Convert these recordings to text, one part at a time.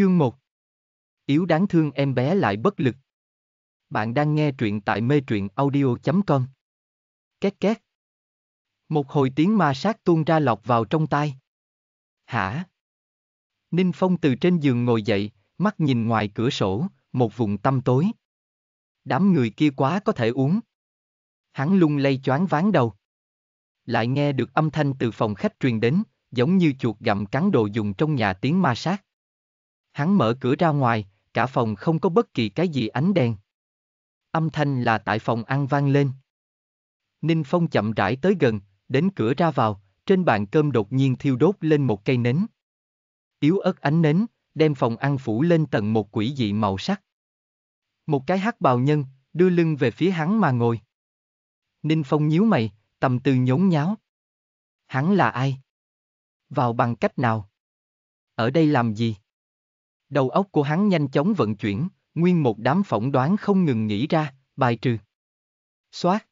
Chương 1 Yếu đáng thương em bé lại bất lực. Bạn đang nghe truyện tại mê truyện audio.com Két két. Một hồi tiếng ma sát tuôn ra lọc vào trong tai. Hả? Ninh Phong từ trên giường ngồi dậy, mắt nhìn ngoài cửa sổ, một vùng tăm tối. Đám người kia quá có thể uống. Hắn lung lay choáng ván đầu. Lại nghe được âm thanh từ phòng khách truyền đến, giống như chuột gặm cắn đồ dùng trong nhà tiếng ma sát. Hắn mở cửa ra ngoài, cả phòng không có bất kỳ cái gì ánh đèn. Âm thanh là tại phòng ăn vang lên. Ninh Phong chậm rãi tới gần, đến cửa ra vào, trên bàn cơm đột nhiên thiêu đốt lên một cây nến. Yếu ớt ánh nến, đem phòng ăn phủ lên tầng một quỷ dị màu sắc. Một cái hát bào nhân, đưa lưng về phía hắn mà ngồi. Ninh Phong nhíu mày, tầm tư nhốn nháo. Hắn là ai? Vào bằng cách nào? Ở đây làm gì? Đầu óc của hắn nhanh chóng vận chuyển, nguyên một đám phỏng đoán không ngừng nghĩ ra, bài trừ. Xoát.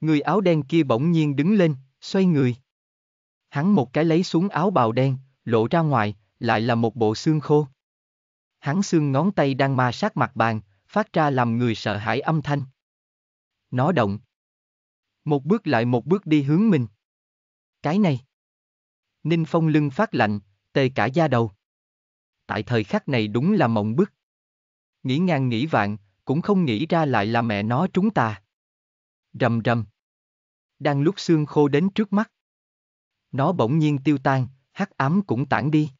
Người áo đen kia bỗng nhiên đứng lên, xoay người. Hắn một cái lấy xuống áo bào đen, lộ ra ngoài, lại là một bộ xương khô. Hắn xương ngón tay đang ma sát mặt bàn, phát ra làm người sợ hãi âm thanh. Nó động. Một bước lại một bước đi hướng mình. Cái này. Ninh Phong lưng phát lạnh, tê cả da đầu tại thời khắc này đúng là mộng bức. Nghĩ ngang nghĩ vạn, cũng không nghĩ ra lại là mẹ nó chúng ta. Rầm rầm. Đang lúc xương khô đến trước mắt. Nó bỗng nhiên tiêu tan, hắc ám cũng tản đi.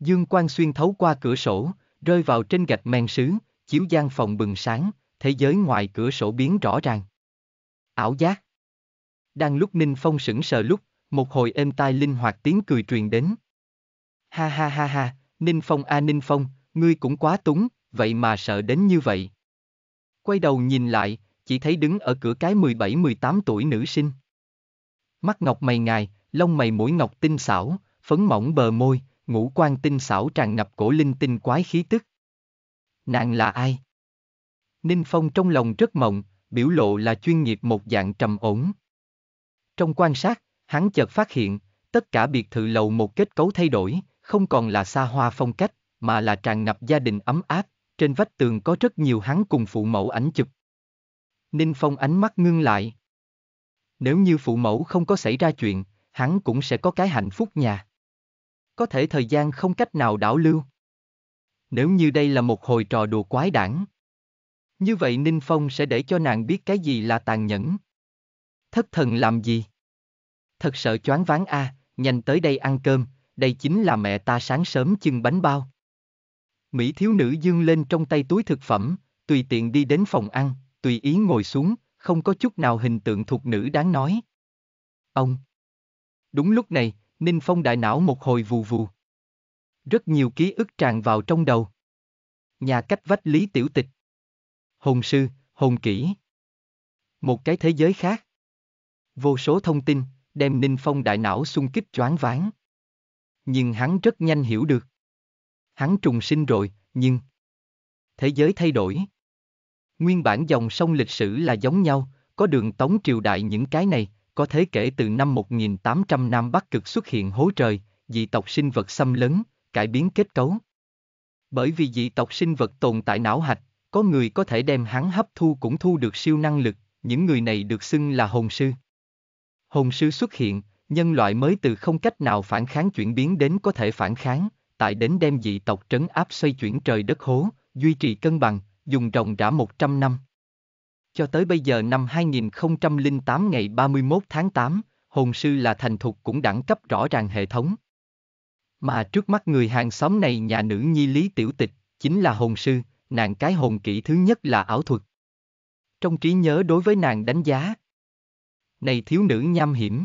Dương quang xuyên thấu qua cửa sổ, rơi vào trên gạch men sứ, chiếu gian phòng bừng sáng, thế giới ngoài cửa sổ biến rõ ràng. Ảo giác. Đang lúc Ninh Phong sững sờ lúc, một hồi êm tai linh hoạt tiếng cười truyền đến. Ha ha ha ha, Ninh Phong a à Ninh Phong, ngươi cũng quá túng, vậy mà sợ đến như vậy. Quay đầu nhìn lại, chỉ thấy đứng ở cửa cái 17-18 tuổi nữ sinh. Mắt ngọc mày ngài, lông mày mũi ngọc tinh xảo, phấn mỏng bờ môi, ngũ quan tinh xảo tràn ngập cổ linh tinh quái khí tức. Nàng là ai? Ninh Phong trong lòng rất mộng, biểu lộ là chuyên nghiệp một dạng trầm ổn. Trong quan sát, hắn chợt phát hiện, tất cả biệt thự lầu một kết cấu thay đổi, không còn là xa hoa phong cách, mà là tràn ngập gia đình ấm áp, trên vách tường có rất nhiều hắn cùng phụ mẫu ảnh chụp. Ninh Phong ánh mắt ngưng lại. Nếu như phụ mẫu không có xảy ra chuyện, hắn cũng sẽ có cái hạnh phúc nhà. Có thể thời gian không cách nào đảo lưu. Nếu như đây là một hồi trò đùa quái đản. Như vậy Ninh Phong sẽ để cho nàng biết cái gì là tàn nhẫn. Thất thần làm gì? Thật sợ choáng váng a, à, nhanh tới đây ăn cơm, đây chính là mẹ ta sáng sớm chưng bánh bao. Mỹ thiếu nữ dương lên trong tay túi thực phẩm, tùy tiện đi đến phòng ăn, tùy ý ngồi xuống, không có chút nào hình tượng thuộc nữ đáng nói. Ông. Đúng lúc này, Ninh Phong đại não một hồi vù vù. Rất nhiều ký ức tràn vào trong đầu. Nhà cách vách Lý Tiểu Tịch. Hồn sư, hồn kỹ. Một cái thế giới khác. Vô số thông tin, đem Ninh Phong đại não xung kích choáng váng nhưng hắn rất nhanh hiểu được. Hắn trùng sinh rồi, nhưng... Thế giới thay đổi. Nguyên bản dòng sông lịch sử là giống nhau, có đường tống triều đại những cái này, có thế kể từ năm 1800 năm Bắc Cực xuất hiện hố trời, dị tộc sinh vật xâm lấn, cải biến kết cấu. Bởi vì dị tộc sinh vật tồn tại não hạch, có người có thể đem hắn hấp thu cũng thu được siêu năng lực, những người này được xưng là hồn sư. Hồn sư xuất hiện, Nhân loại mới từ không cách nào phản kháng chuyển biến đến có thể phản kháng, tại đến đem dị tộc trấn áp xoay chuyển trời đất hố, duy trì cân bằng, dùng rồng rã 100 năm. Cho tới bây giờ năm 2008 ngày 31 tháng 8, hồn sư là thành thục cũng đẳng cấp rõ ràng hệ thống. Mà trước mắt người hàng xóm này nhà nữ nhi lý tiểu tịch, chính là hồn sư, nàng cái hồn kỹ thứ nhất là ảo thuật. Trong trí nhớ đối với nàng đánh giá, này thiếu nữ nham hiểm,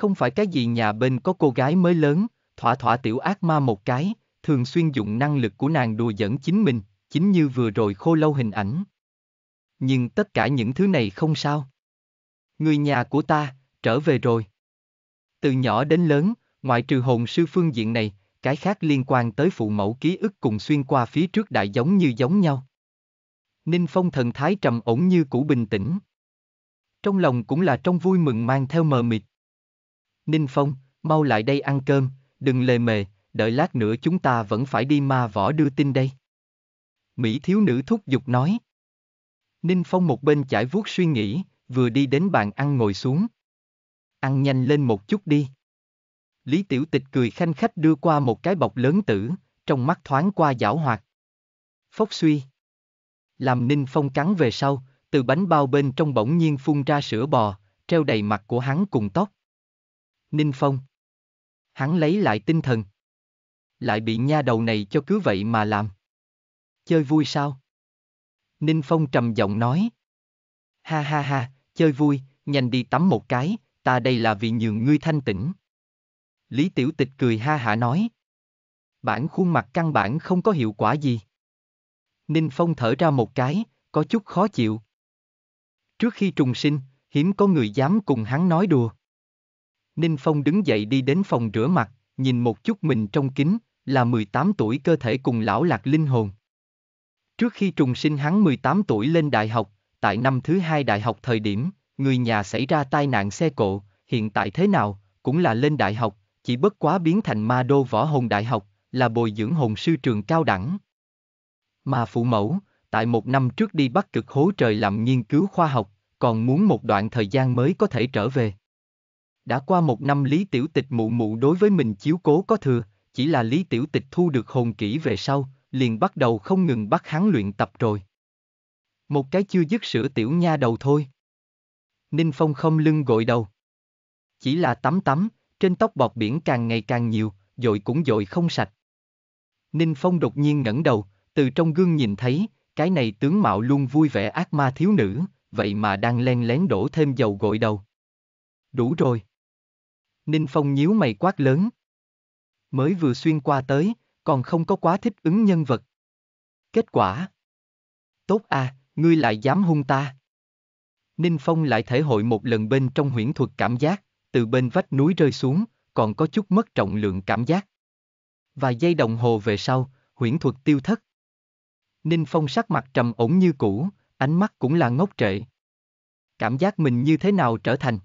không phải cái gì nhà bên có cô gái mới lớn, thỏa thỏa tiểu ác ma một cái, thường xuyên dụng năng lực của nàng đùa dẫn chính mình, chính như vừa rồi khô lâu hình ảnh. Nhưng tất cả những thứ này không sao. Người nhà của ta, trở về rồi. Từ nhỏ đến lớn, ngoại trừ hồn sư phương diện này, cái khác liên quan tới phụ mẫu ký ức cùng xuyên qua phía trước đại giống như giống nhau. Ninh Phong thần thái trầm ổn như cũ bình tĩnh. Trong lòng cũng là trong vui mừng mang theo mờ mịt. Ninh Phong, mau lại đây ăn cơm, đừng lề mề, đợi lát nữa chúng ta vẫn phải đi ma võ đưa tin đây. Mỹ thiếu nữ thúc giục nói. Ninh Phong một bên chải vuốt suy nghĩ, vừa đi đến bàn ăn ngồi xuống. Ăn nhanh lên một chút đi. Lý Tiểu Tịch cười khanh khách đưa qua một cái bọc lớn tử, trong mắt thoáng qua giảo hoạt. Phốc suy. Làm Ninh Phong cắn về sau, từ bánh bao bên trong bỗng nhiên phun ra sữa bò, treo đầy mặt của hắn cùng tóc. Ninh Phong. Hắn lấy lại tinh thần. Lại bị nha đầu này cho cứ vậy mà làm. Chơi vui sao? Ninh Phong trầm giọng nói. Ha ha ha, chơi vui, nhanh đi tắm một cái, ta đây là vì nhường ngươi thanh tĩnh. Lý Tiểu Tịch cười ha hả nói. Bản khuôn mặt căn bản không có hiệu quả gì. Ninh Phong thở ra một cái, có chút khó chịu. Trước khi trùng sinh, hiếm có người dám cùng hắn nói đùa. Ninh Phong đứng dậy đi đến phòng rửa mặt, nhìn một chút mình trong kính, là 18 tuổi cơ thể cùng lão lạc linh hồn. Trước khi trùng sinh hắn 18 tuổi lên đại học, tại năm thứ hai đại học thời điểm, người nhà xảy ra tai nạn xe cộ, hiện tại thế nào, cũng là lên đại học, chỉ bất quá biến thành ma đô võ hồn đại học, là bồi dưỡng hồn sư trường cao đẳng. Mà phụ mẫu, tại một năm trước đi bắt cực hố trời làm nghiên cứu khoa học, còn muốn một đoạn thời gian mới có thể trở về đã qua một năm Lý Tiểu Tịch mụ mụ đối với mình chiếu cố có thừa, chỉ là Lý Tiểu Tịch thu được hồn kỹ về sau, liền bắt đầu không ngừng bắt hắn luyện tập rồi. Một cái chưa dứt sữa tiểu nha đầu thôi. Ninh Phong không lưng gội đầu. Chỉ là tắm tắm, trên tóc bọt biển càng ngày càng nhiều, dội cũng dội không sạch. Ninh Phong đột nhiên ngẩng đầu, từ trong gương nhìn thấy, cái này tướng mạo luôn vui vẻ ác ma thiếu nữ, vậy mà đang len lén đổ thêm dầu gội đầu. Đủ rồi. Ninh Phong nhíu mày quát lớn. Mới vừa xuyên qua tới, còn không có quá thích ứng nhân vật. Kết quả. Tốt à, ngươi lại dám hung ta. Ninh Phong lại thể hội một lần bên trong huyễn thuật cảm giác, từ bên vách núi rơi xuống, còn có chút mất trọng lượng cảm giác. Vài giây đồng hồ về sau, huyễn thuật tiêu thất. Ninh Phong sắc mặt trầm ổn như cũ, ánh mắt cũng là ngốc trệ. Cảm giác mình như thế nào trở thành?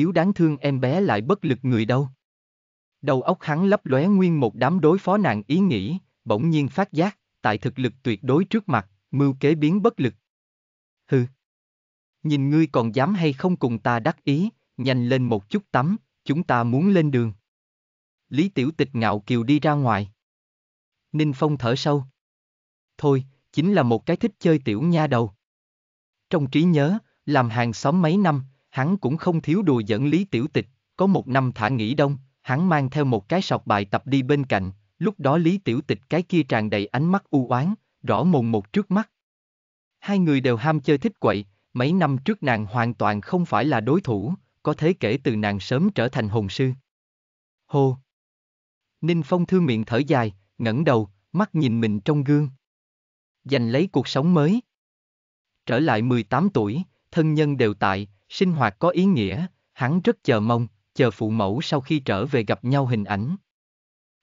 yếu đáng thương em bé lại bất lực người đâu. Đầu óc hắn lấp lóe nguyên một đám đối phó nàng ý nghĩ, bỗng nhiên phát giác, tại thực lực tuyệt đối trước mặt, mưu kế biến bất lực. Hừ. Nhìn ngươi còn dám hay không cùng ta đắc ý, nhanh lên một chút tắm, chúng ta muốn lên đường. Lý Tiểu Tịch ngạo kiều đi ra ngoài. Ninh Phong thở sâu. Thôi, chính là một cái thích chơi tiểu nha đầu. Trong trí nhớ, làm hàng xóm mấy năm, hắn cũng không thiếu đùa dẫn lý tiểu tịch, có một năm thả nghỉ đông, hắn mang theo một cái sọc bài tập đi bên cạnh, lúc đó lý tiểu tịch cái kia tràn đầy ánh mắt u oán, rõ mồn một trước mắt. Hai người đều ham chơi thích quậy, mấy năm trước nàng hoàn toàn không phải là đối thủ, có thế kể từ nàng sớm trở thành hồn sư. Hô! Ninh Phong thư miệng thở dài, ngẩng đầu, mắt nhìn mình trong gương. Giành lấy cuộc sống mới. Trở lại 18 tuổi, thân nhân đều tại, sinh hoạt có ý nghĩa, hắn rất chờ mong, chờ phụ mẫu sau khi trở về gặp nhau hình ảnh.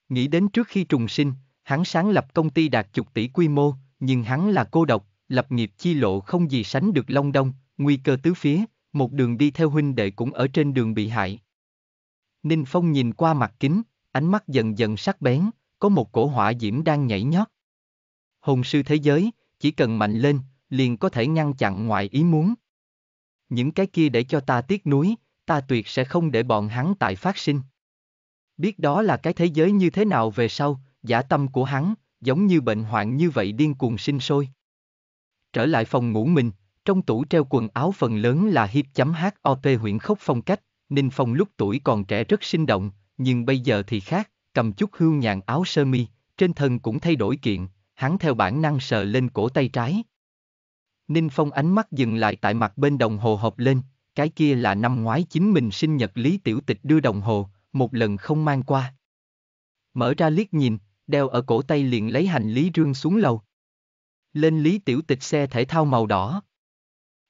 Nghĩ đến trước khi trùng sinh, hắn sáng lập công ty đạt chục tỷ quy mô, nhưng hắn là cô độc, lập nghiệp chi lộ không gì sánh được Long Đông, nguy cơ tứ phía, một đường đi theo huynh đệ cũng ở trên đường bị hại. Ninh Phong nhìn qua mặt kính, ánh mắt dần dần sắc bén, có một cổ hỏa diễm đang nhảy nhót. Hồn sư thế giới, chỉ cần mạnh lên, liền có thể ngăn chặn ngoại ý muốn những cái kia để cho ta tiếc nuối, ta tuyệt sẽ không để bọn hắn tại phát sinh. Biết đó là cái thế giới như thế nào về sau, giả tâm của hắn, giống như bệnh hoạn như vậy điên cuồng sinh sôi. Trở lại phòng ngủ mình, trong tủ treo quần áo phần lớn là hip.hop huyện khốc phong cách, Ninh Phong lúc tuổi còn trẻ rất sinh động, nhưng bây giờ thì khác, cầm chút hương nhàn áo sơ mi, trên thân cũng thay đổi kiện, hắn theo bản năng sờ lên cổ tay trái. Ninh Phong ánh mắt dừng lại tại mặt bên đồng hồ hộp lên, cái kia là năm ngoái chính mình sinh nhật Lý Tiểu Tịch đưa đồng hồ, một lần không mang qua. Mở ra liếc nhìn, đeo ở cổ tay liền lấy hành lý rương xuống lầu. Lên Lý Tiểu Tịch xe thể thao màu đỏ.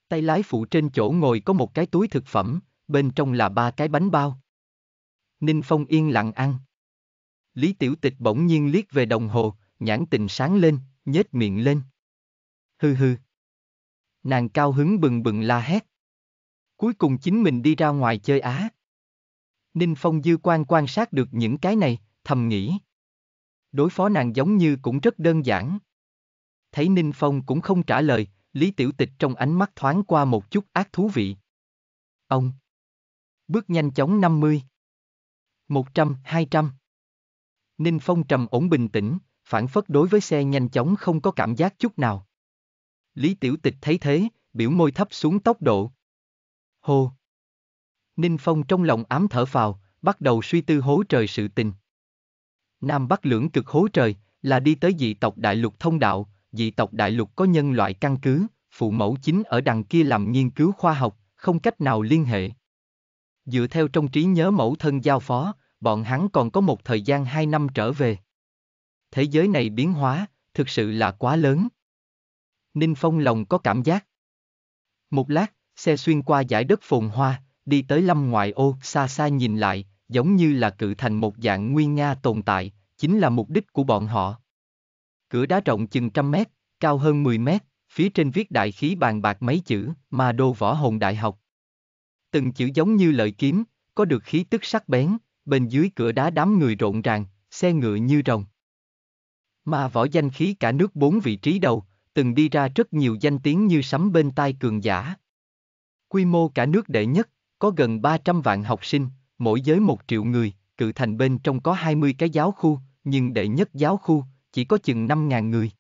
Tay lái phụ trên chỗ ngồi có một cái túi thực phẩm, bên trong là ba cái bánh bao. Ninh Phong yên lặng ăn. Lý Tiểu Tịch bỗng nhiên liếc về đồng hồ, nhãn tình sáng lên, nhếch miệng lên. Hừ hừ nàng cao hứng bừng bừng la hét. Cuối cùng chính mình đi ra ngoài chơi á. Ninh Phong dư quan quan sát được những cái này, thầm nghĩ. Đối phó nàng giống như cũng rất đơn giản. Thấy Ninh Phong cũng không trả lời, Lý Tiểu Tịch trong ánh mắt thoáng qua một chút ác thú vị. Ông. Bước nhanh chóng 50. 100, 200. Ninh Phong trầm ổn bình tĩnh, phản phất đối với xe nhanh chóng không có cảm giác chút nào. Lý Tiểu Tịch thấy thế, biểu môi thấp xuống tốc độ. Hô! Ninh Phong trong lòng ám thở phào, bắt đầu suy tư hố trời sự tình. Nam Bắc lưỡng cực hố trời, là đi tới dị tộc đại lục thông đạo, dị tộc đại lục có nhân loại căn cứ, phụ mẫu chính ở đằng kia làm nghiên cứu khoa học, không cách nào liên hệ. Dựa theo trong trí nhớ mẫu thân giao phó, bọn hắn còn có một thời gian hai năm trở về. Thế giới này biến hóa, thực sự là quá lớn. Ninh Phong lòng có cảm giác. Một lát, xe xuyên qua giải đất phồn hoa, đi tới lâm ngoại ô, xa xa nhìn lại, giống như là cự thành một dạng nguy nga tồn tại, chính là mục đích của bọn họ. Cửa đá rộng chừng trăm mét, cao hơn 10 mét, phía trên viết đại khí bàn bạc mấy chữ, mà đô võ hồn đại học. Từng chữ giống như lợi kiếm, có được khí tức sắc bén, bên dưới cửa đá đám người rộn ràng, xe ngựa như rồng. Mà võ danh khí cả nước bốn vị trí đầu, từng đi ra rất nhiều danh tiếng như sắm bên tai cường giả. Quy mô cả nước đệ nhất, có gần 300 vạn học sinh, mỗi giới một triệu người, cự thành bên trong có 20 cái giáo khu, nhưng đệ nhất giáo khu, chỉ có chừng 5.000 người.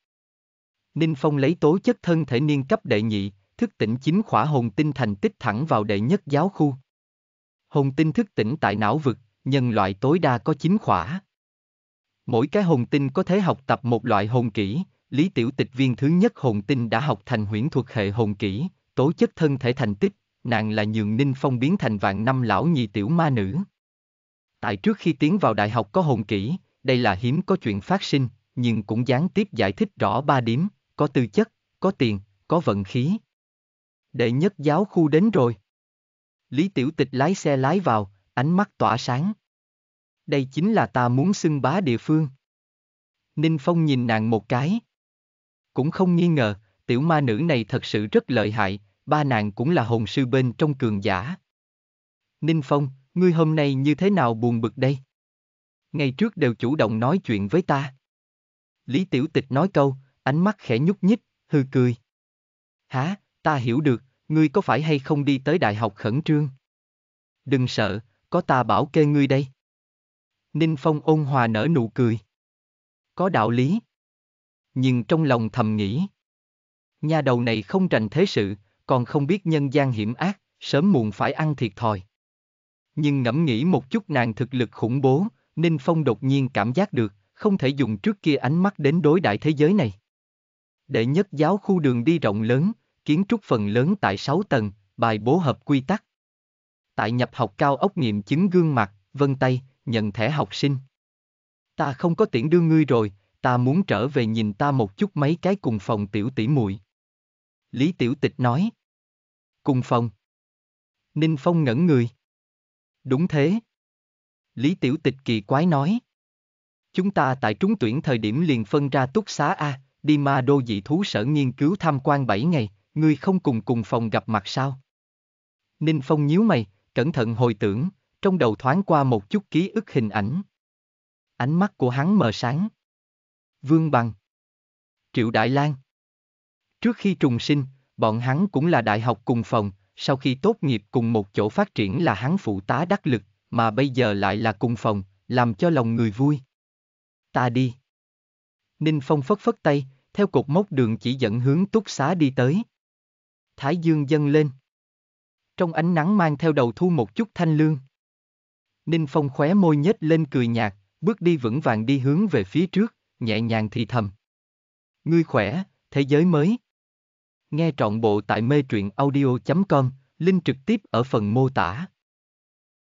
Ninh Phong lấy tố chất thân thể niên cấp đệ nhị, thức tỉnh chính khỏa hồn tinh thành tích thẳng vào đệ nhất giáo khu. Hồn tinh thức tỉnh tại não vực, nhân loại tối đa có chính khỏa. Mỗi cái hồn tinh có thể học tập một loại hồn kỹ, Lý Tiểu Tịch viên thứ nhất hồn tinh đã học thành huyễn thuật hệ hồn kỹ, tố chất thân thể thành tích, nàng là nhường ninh phong biến thành vạn năm lão nhì tiểu ma nữ. Tại trước khi tiến vào đại học có hồn kỹ, đây là hiếm có chuyện phát sinh, nhưng cũng gián tiếp giải thích rõ ba điểm, có tư chất, có tiền, có vận khí. Đệ nhất giáo khu đến rồi. Lý Tiểu Tịch lái xe lái vào, ánh mắt tỏa sáng. Đây chính là ta muốn xưng bá địa phương. Ninh Phong nhìn nàng một cái, cũng không nghi ngờ, tiểu ma nữ này thật sự rất lợi hại, ba nàng cũng là hồn sư bên trong cường giả. Ninh Phong, ngươi hôm nay như thế nào buồn bực đây? Ngày trước đều chủ động nói chuyện với ta. Lý Tiểu Tịch nói câu, ánh mắt khẽ nhúc nhích, hư cười. Hả, ta hiểu được, ngươi có phải hay không đi tới đại học khẩn trương? Đừng sợ, có ta bảo kê ngươi đây. Ninh Phong ôn hòa nở nụ cười. Có đạo lý, nhưng trong lòng thầm nghĩ. Nhà đầu này không rành thế sự, còn không biết nhân gian hiểm ác, sớm muộn phải ăn thiệt thòi. Nhưng ngẫm nghĩ một chút nàng thực lực khủng bố, Ninh Phong đột nhiên cảm giác được, không thể dùng trước kia ánh mắt đến đối đại thế giới này. Để nhất giáo khu đường đi rộng lớn, kiến trúc phần lớn tại 6 tầng, bài bố hợp quy tắc. Tại nhập học cao ốc nghiệm chứng gương mặt, vân tay, nhận thẻ học sinh. Ta không có tiện đưa ngươi rồi, ta muốn trở về nhìn ta một chút mấy cái cùng phòng tiểu tỷ muội. Lý Tiểu Tịch nói. Cùng phòng. Ninh Phong ngẩn người. Đúng thế. Lý Tiểu Tịch kỳ quái nói. Chúng ta tại trúng tuyển thời điểm liền phân ra túc xá A, đi ma đô dị thú sở nghiên cứu tham quan 7 ngày, ngươi không cùng cùng phòng gặp mặt sao? Ninh Phong nhíu mày, cẩn thận hồi tưởng, trong đầu thoáng qua một chút ký ức hình ảnh. Ánh mắt của hắn mờ sáng. Vương Bằng, Triệu Đại Lan. Trước khi trùng sinh, bọn hắn cũng là đại học cùng phòng, sau khi tốt nghiệp cùng một chỗ phát triển là hắn phụ tá đắc lực, mà bây giờ lại là cùng phòng, làm cho lòng người vui. Ta đi. Ninh Phong phất phất tay, theo cột mốc đường chỉ dẫn hướng túc xá đi tới. Thái dương dâng lên. Trong ánh nắng mang theo đầu thu một chút thanh lương. Ninh Phong khóe môi nhếch lên cười nhạt, bước đi vững vàng đi hướng về phía trước nhẹ nhàng thì thầm. Ngươi khỏe, thế giới mới. Nghe trọn bộ tại mê truyện audio.com, link trực tiếp ở phần mô tả.